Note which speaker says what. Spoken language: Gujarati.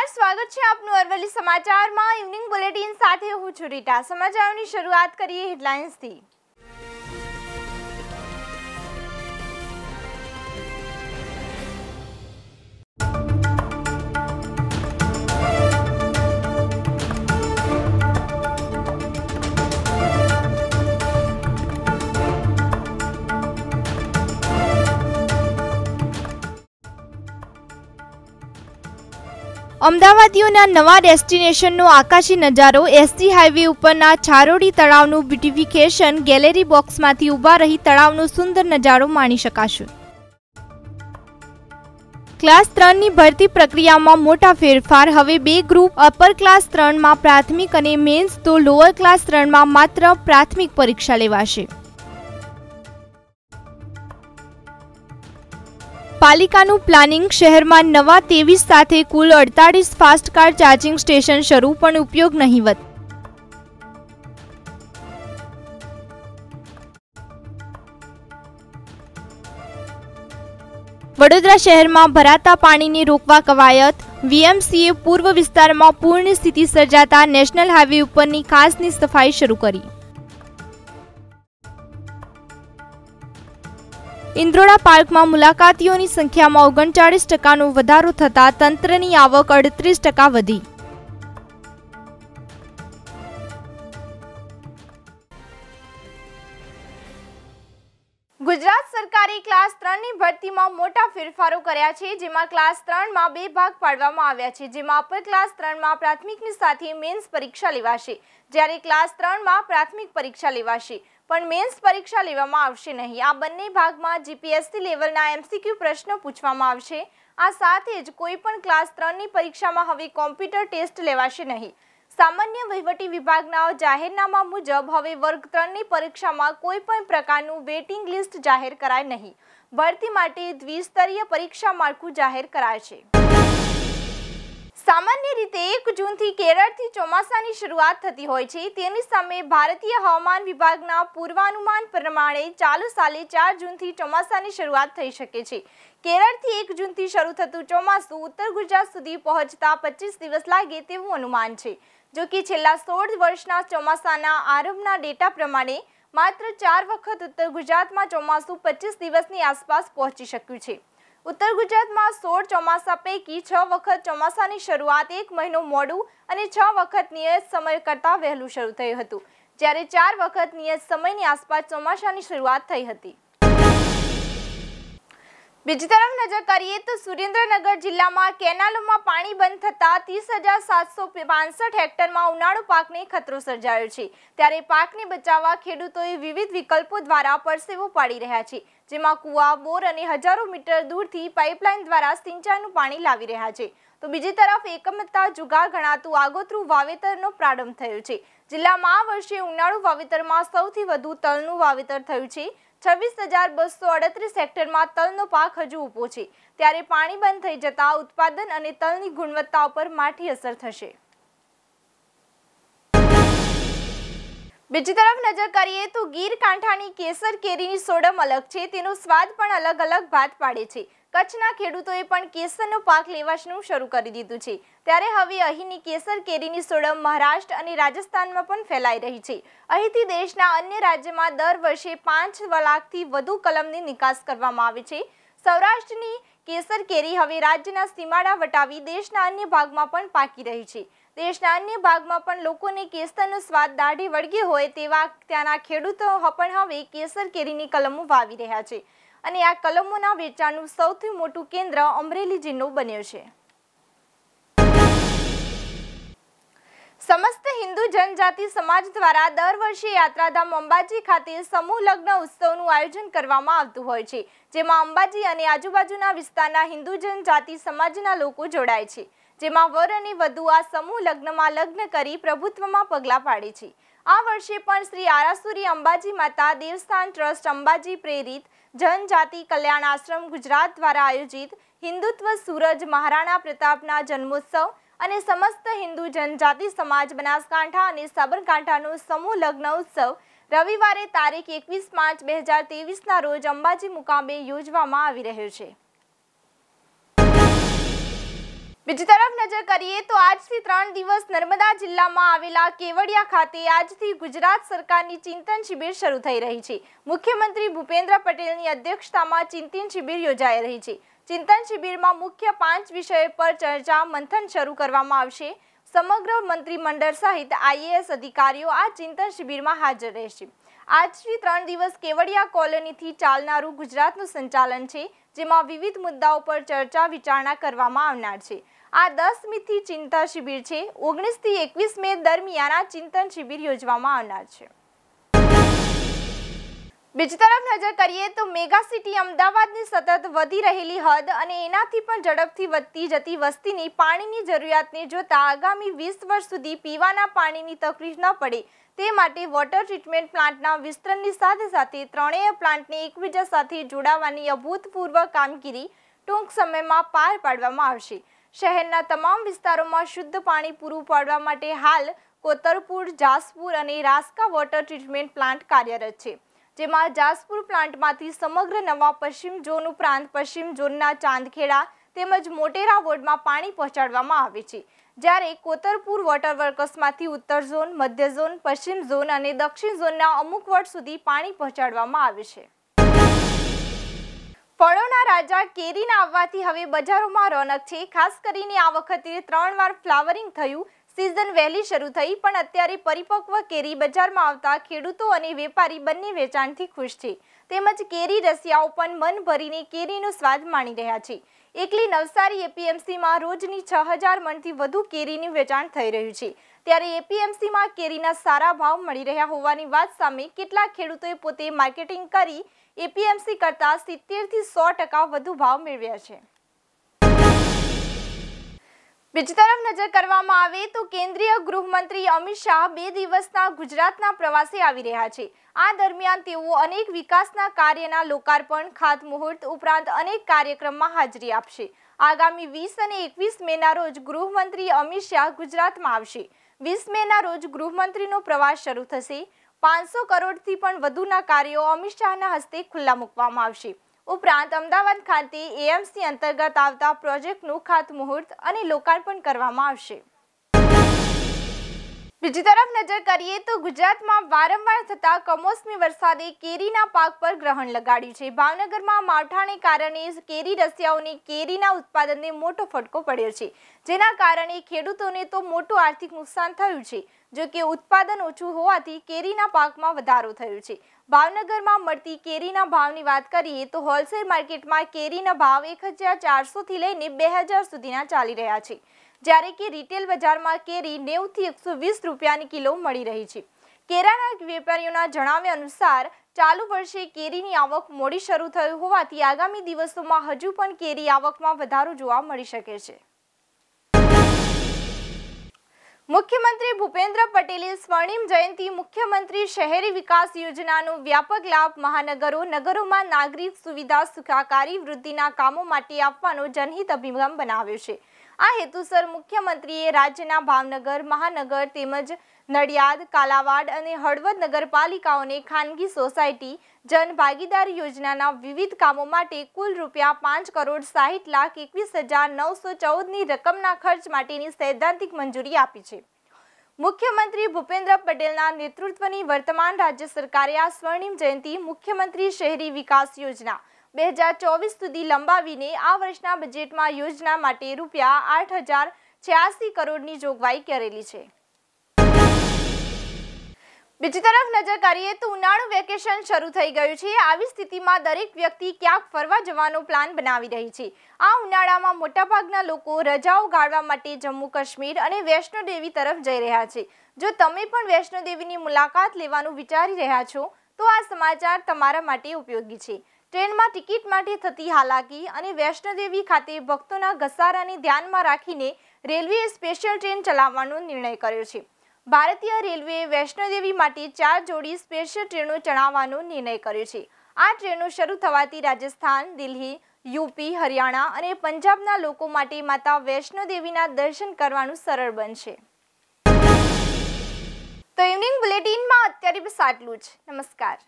Speaker 1: નમસ્કાર સ્વાગત છે આપનું અરવલ્લી સમાચારમાં ઇવનિંગ બુલેટિન સાથે હું છું રીટા સમાચારોની શરૂઆત કરીએ હેડલાઇન્સથી અમદાવાદીઓના નવા ડેસ્ટિનેશનનો આકાશી નજારો એસટી હાઈવે ઉપરના છારોડી તળાવનું બ્યુટિફિકેશન ગેલેરી બોક્સમાંથી ઊભા રહી તળાવનો સુંદર નજારો માણી શકાશે ક્લાસ ત્રણની ભરતી પ્રક્રિયામાં મોટા ફેરફાર હવે બે ગ્રુપ અપર ક્લાસ ત્રણમાં પ્રાથમિક અને મેન્સ તો લોઅર ક્લાસ ત્રણમાં માત્ર પ્રાથમિક પરીક્ષા લેવાશે પાલિકાનું પ્લાનિંગ શહેરમાં નવા ત્રેવીસ સાથે કુલ અડતાલીસ ફાસ્ટ કાર ચાર્જિંગ સ્ટેશન શરૂ પણ ઉપયોગ નહીવત વડોદરા શહેરમાં ભરાતા પાણીને રોકવા કવાયત વીએમસીએ પૂર્વ વિસ્તારમાં પૂર્ણ સ્થિતિ સર્જાતા નેશનલ હાઈવે ઉપરની ખાસની સફાઈ શરૂ કરી ઇન્દ્રોડા પાર્કમાં મુલાકાતીઓની સંખ્યામાં ઓગણચાળીસ ટકાનો વધારો થતાં તંત્રની આવક અડત્રીસ ટકા વધી ગુજરાત સરકારે ક્લાસ ત્રણની ભરતીમાં મોટા ફેરફારો કર્યા છે જેમાં ક્લાસ ત્રણમાં બે ભાગ પાડવામાં આવ્યા છે જેમાં અપર ક્લાસ ત્રણમાં પ્રાથમિકની સાથે મેન્સ પરીક્ષા લેવાશે જ્યારે ક્લાસ ત્રણમાં પ્રાથમિક પરીક્ષા લેવાશે પણ મેન્સ પરીક્ષા લેવામાં આવશે નહીં આ બંને ભાગમાં જીપીએસસી લેવલના એમસીક્યુ પ્રશ્નો પૂછવામાં આવશે આ સાથે જ કોઈપણ ક્લાસ ત્રણની પરીક્ષામાં હવે કોમ્પ્યુટર ટેસ્ટ લેવાશે નહીં સામાન્ય વહીવટી વિભાગના જાહેરનામા મુજબ હવે વર્ગ ત્રણની પરીક્ષામાં કોઈપણ પ્રકારનું વેટિંગ લિસ્ટ જાહેર કરાય નહીં ભરતી માટે દ્વિસ્તરીય પરીક્ષા માળખું જાહેર કરાય છે સામાન્ય રીતે એક જૂનથી કેરળથી ચોમાસાની શરૂઆત થતી હોય છે તેની સામે ભારતીય હવામાન વિભાગના પૂર્વાનુમાન પ્રમાણે ચાલુ સાલે ચાર જૂનથી ચોમાસાની શરૂઆત થઈ શકે છે કેરળથી એક જૂનથી શરૂ થતું ચોમાસું ઉત્તર ગુજરાત સુધી પહોંચતા પચીસ દિવસ લાગે તેવું અનુમાન છે જો કે છેલ્લા સોળ વર્ષના ચોમાસાના આરંભના ડેટા પ્રમાણે માત્ર ચાર વખત ઉત્તર ગુજરાતમાં ચોમાસું પચીસ દિવસની આસપાસ પહોંચી શક્યું છે ઉત્તર ગુજરાતમાં સોળ ચોમાસા પૈકી છ વખત ચોમાસાની શરૂઆત એક મહિનો મોડું અને છ વખત નિયત સમય કરતાં વહેલું શરૂ થયું હતું જ્યારે ચાર વખત નિયત સમયની આસપાસ ચોમાસાની શરૂઆત થઈ હતી બીજી તરફ નજર કરીએ તો સુરેન્દ્રનગર જિલ્લામાં કેનાલોમાં પાણી બંધ થતાં ત્રીસ હજાર સાતસો પાંસઠ હેક્ટરમાં ઉનાળુ પાકને ખતરો સર્જાયો છે ત્યારે પાકને બચાવવા ખેડૂતોએ વિવિધ વિકલ્પો દ્વારા પરસેવો પાડી રહ્યા છે જેમાં કૂવા બોર અને હજારો મીટર દૂરથી પાઇપલાઇન દ્વારા સિંચાઈનું પાણી લાવી રહ્યા છે તો બીજી તરફ એકમતા જુગાર ગણાતું આગોતરું વાવેતરનો પ્રારંભ થયો છે જિલ્લામાં આ વર્ષે ઉનાળુ વાવેતરમાં સૌથી વધુ તલનું વાવેતર થયું છે છવ્વીસ હજાર બસો અડત્રીસ હેક્ટરમાં તલનો પાક હજુ ઊભો છે ત્યારે પાણી બંધ થઈ જતાં ઉત્પાદન અને તલની ગુણવત્તા ઉપર માઠી અસર થશે બીજી તરફ નજર કરીએ તો ગીર કાંઠાની કેસર કેરીની સોડમ અલગ છે તેનો સ્વાદ પણ અલગ અલગ ભાત પાડે છે કચ્છના ખેડૂતોએ પણ કેસરનો પાક લેવાશનું શરૂ કરી દીધું છે ત્યારે હવે અહીંની કેસર કેરીની સોડમ મહારાષ્ટ્ર અને રાજસ્થાનમાં પણ ફેલાઈ રહી છે અહીંથી દેશના અન્ય રાજ્યમાં દર વર્ષે પાંચ લાખથી વધુ કલમની નિકાસ કરવામાં આવે છે સૌરાષ્ટ્રની કેસર કેરી હવે રાજ્યના સીમાડા વટાવી દેશના અન્ય ભાગમાં પણ પાકી રહી છે દેશના અન્ય ભાગમાં પણ લોકોને કેસરનો સ્વાદ દાઢી વળગી હોય તેવા ત્યાંના ખેડૂતો પણ હવે કેસર કેરીની કલમો વાવી રહ્યા છે અને આ કલમોના વેચાણનું સૌથી મોટું કેન્દ્ર અમરેલી જિલ્લો બન્યો છે સમસ્ત હિન્દુ જનજાતિ સમાજ દ્વારા દર વર્ષે યાત્રાધામ અંબાજી ખાતે સમૂહ લગ્ન ઉત્સવનું આયોજન કરવામાં આવતું હોય છે જેમાં અંબાજી અને આજુબાજુના વિસ્તારના હિન્દુ જનજાતિ સમાજના લોકો જોડાય છે જેમાં વર અને વધુ આ સમૂહ લગ્નમાં લગ્ન કરી પ્રભુત્વમાં પગલાં પાડે છે આ વર્ષે પણ શ્રી આરાસુરી અંબાજી માતા દેવસ્થાન ટ્રસ્ટ અંબાજી પ્રેરિત જનજાતિ કલ્યાણ આશ્રમ ગુજરાત દ્વારા આયોજિત હિન્દુત્વ સૂરજ મહારાણા પ્રતાપના જન્મોત્સવ અને સમસ્ત હિન્દુ જનજાતિ સમાજ બનાસકાંઠા અને સાબરકાંઠાનો સમૂહ લગ્ન ઉત્સવ રવિવારે તારીખ એકવીસ માર્ચ બે હજાર તેવીસના રોજ અંબાજી મુકામે યોજવામાં આવી રહ્યો છે બીજી તરફ નજર કરીએ તો આજથી ત્રણ દિવસ નર્મદા જિલ્લામાં આવેલા કેવડિયા ખાતે આજથી ગુજરાત સરકારની ચિંતન શિબિર શરૂ થઈ રહી છે મુખ્યમંત્રી ભૂપેન્દ્ર પટેલની અધ્યક્ષતામાં ચિંતન શિબિર યોજાઈ રહી છે ચિંતન શિબિરમાં મુખ્ય પાંચ વિષય પર ચર્ચા મંથન શરૂ કરવામાં આવશે સમગ્ર મંત્રીમંડળ સહિત આઈએએસ અધિકારીઓ આ ચિંતન શિબિરમાં હાજર રહેશે આજથી ત્રણ દિવસ કેવડિયા કોલોનીથી ચાલનારું ગુજરાતનું સંચાલન છે જેમાં વિવિધ મુદ્દાઓ પર ચર્ચા વિચારણા કરવામાં આવનાર છે આ દસમીથી ચિંતા શિબિર છે ઓગણીસથી એકવીસ મે દરમિયાન આ ચિંતન શિબિર યોજવામાં આવનાર છે બીજી તરફ નજર કરીએ તો મેગા સિટી અમદાવાદની સતત વધી રહેલી હદ અને એનાથી પણ ઝડપથી વધતી જતી વસ્તીની પાણીની જરૂરિયાતને જોતા આગામી વીસ વર્ષ સુધી પીવાના પાણીની તકલીફ ન પડે તે માટે વોટર ટ્રીટમેન્ટ પ્લાન્ટના વિસ્તરણની સાથે સાથે ત્રણેય પ્લાન્ટને એકબીજા સાથે જોડાવાની અભૂતપૂર્વ કામગીરી ટૂંક સમયમાં પાર પાડવામાં આવશે શહેરના તમામ વિસ્તારોમાં શુદ્ધ પાણી પૂરું પાડવા માટે હાલ કોતરપુર જાસપુર અને રાસ્કા વોટર ટ્રીટમેન્ટ પ્લાન્ટ કાર્યરત છે જેમાં જાસપુર પ્લાન્ટમાંથી સમગ્ર નવા પશ્ચિમ ઝોન ઉપરાંત પશ્ચિમ ઝોનના ચાંદખેડા તેમજ મોટેરા વોર્ડમાં પાણી પહોંચાડવામાં આવે છે જ્યારે કોતરપુર વોટર વર્કર્સમાંથી ઉત્તર ઝોન મધ્ય ઝોન પશ્ચિમ ઝોન અને દક્ષિણ ઝોનના અમુક વર્ડ સુધી પાણી પહોંચાડવામાં આવે છે ફળોના રાજા કેરીના આવવાથી હવે બજારોમાં રોનક છે ખાસ કરીને આ વખતે ત્રણ વાર ફ્લાવરિંગ થયું સિઝન વહેલી શરૂ થઈ પણ અત્યારે પરિપક્વ કેરી બજારમાં આવતા ખેડૂતો અને વેપારી બંને વેચાણથી ખુશ છે તેમજ કેરી રસિયાઓ પણ મન ભરીને કેરીનો સ્વાદ માણી રહ્યા છે એકલી નવસારી એપીએમસીમાં રોજની છ હજાર મણથી વધુ કેરીનું વેચાણ થઈ રહ્યું છે ત્યારે એપીએમસીમાં કેરીના સારા ભાવ મળી રહ્યા હોવાની વાત સામે કેટલાક ખેડૂતોએ પોતે માર્કેટિંગ કરી એપીએમસી કરતાં સિત્તેરથી સો ટકા વધુ ભાવ મેળવ્યા છે બીજી તરફ નજર કરવામાં આવે તો કેન્દ્રીય ગૃહમંત્રી અમિત શાહ બે દિવસના ગુજરાતના પ્રવાસે આવી રહ્યા છે આ દરમિયાન તેઓ અનેક વિકાસના કાર્યના લોકાર્પણ ખાતમુહૂર્ત ઉપરાંત અનેક કાર્યક્રમમાં હાજરી આપશે આગામી વીસ અને એકવીસ મેના રોજ ગૃહમંત્રી અમિત શાહ ગુજરાતમાં આવશે વીસ મેના રોજ ગૃહમંત્રીનો પ્રવાસ શરૂ થશે પાંચસો કરોડથી પણ વધુના કાર્યો અમિત શાહના હસ્તે ખુલ્લા મૂકવામાં આવશે ઉપરાંત અમદાવાદ ખાતે એએમસી અંતર્ગત આવતા પ્રોજેક્ટનું ખાતમુહૂર્ત અને લોકાર્પણ કરવામાં આવશે બીજી તરફ નજર કરીએ તો ગુજરાતમાં વારંવાર થતા કમોસમી વરસાદે કેરીના પાક પર ગ્રહણ લગાડ્યું છે ભાવનગરમાં માવઠાને કારણે કેરી રસિયાઓને કેરીના ઉત્પાદનને મોટો ફટકો પડ્યો છે જેના કારણે ખેડૂતોને તો મોટું આર્થિક નુકસાન થયું છે જો કે ઉત્પાદન ઓછું હોવાથી કેરીના પાકમાં વધારો થયો છે ભાવનગરમાં મળતી કેરીના ભાવની વાત કરીએ તો હોલસેલ માર્કેટમાં કેરીના ભાવ એક હજાર ચારસોથી લઈને બે હજાર સુધીના ચાલી રહ્યા છે જ્યારે કે રિટેલ બજારમાં કેરી નેવથી એકસો વીસ રૂપિયાની કિલો મળી રહી છે કેરાના વેપારીઓના જણાવ્યા અનુસાર ચાલુ વર્ષે કેરીની આવક મોડી શરૂ થયું હોવાથી આગામી દિવસોમાં હજુ પણ કેરી આવકમાં વધારો જોવા મળી શકે છે મુખ્યમંત્રી ભૂપેન્દ્ર પટેલે સ્વર્ણિમ જયંતિ મુખ્યમંત્રી શહેરી વિકાસ યોજનાનો વ્યાપક લાભ મહાનગરો નગરોમાં નાગરિક સુવિધા સુખાકારી વૃદ્ધિના કામો માટે આપવાનો જનહિત અભિગમ બનાવ્યો છે આ હેતુસર મુખ્યમંત્રીએ રાજ્યના ભાવનગર મહાનગર તેમજ નડિયાદ કાલાવાડ અને હળવદ નગરપાલિકાઓને ખાનગી સોસાયટી જન ભાગીદાર યોજનાના વિવિધ કામો માટે કુલ રૂપિયા પાંચ કરોડ સાહીઠ લાખ એકવીસ હજાર નવસો ચૌદની રકમના ખર્ચ માટેની સૈદ્ધાંતિક મંજૂરી આપી છે મુખ્યમંત્રી ભૂપેન્દ્ર પટેલના નેતૃત્વની વર્તમાન રાજ્ય સરકારે આ સ્વર્ણિમ જયંતિ મુખ્યમંત્રી શહેરી વિકાસ યોજના બે હજાર ચોવીસ સુધી લંબાવીને આ વર્ષના બજેટમાં યોજના માટે રૂપિયા આઠ હજાર છ્યાસી કરોડની જોગવાઈ કરેલી છે બીજી તરફ નજર કરીએ તો ઉનાળું વેકેશન શરૂ થઈ ગયું છે આવી સ્થિતિમાં દરેક વ્યક્તિ ક્યાંક ફરવા જવાનો પ્લાન બનાવી રહી છે આ ઉનાળામાં મોટાભાગના લોકો રજાઓ ગાળવા માટે જમ્મુ કાશ્મીર અને વૈષ્ણોદેવી તરફ જઈ રહ્યા છે જો તમે પણ વૈષ્ણોદેવીની મુલાકાત લેવાનું વિચારી રહ્યા છો તો આ સમાચાર તમારા માટે ઉપયોગી છે ટ્રેનમાં ટિકિટ માટે થતી હાલાકી અને વૈષ્ણોદેવી ખાતે ભક્તોના ઘસારાને ધ્યાનમાં રાખીને રેલવેએ સ્પેશિયલ ટ્રેન ચલાવવાનો નિર્ણય કર્યો છે ભારતીય રેલવે વૈષ્ણોદેવી માટે ચાર જોડી સ્પેશિયલ ટ્રેનો ચલાવવાનો નિર્ણય કર્યો છે આ ટ્રેનો શરૂ થવાથી રાજસ્થાન દિલ્હી યુપી હરિયાણા અને પંજાબના લોકો માટે માતા વૈષ્ણોદેવીના દર્શન કરવાનું સરળ બનશે તો ઇવનિંગ બુલેટિનમાં અત્યારે બસ આટલું જ નમસ્કાર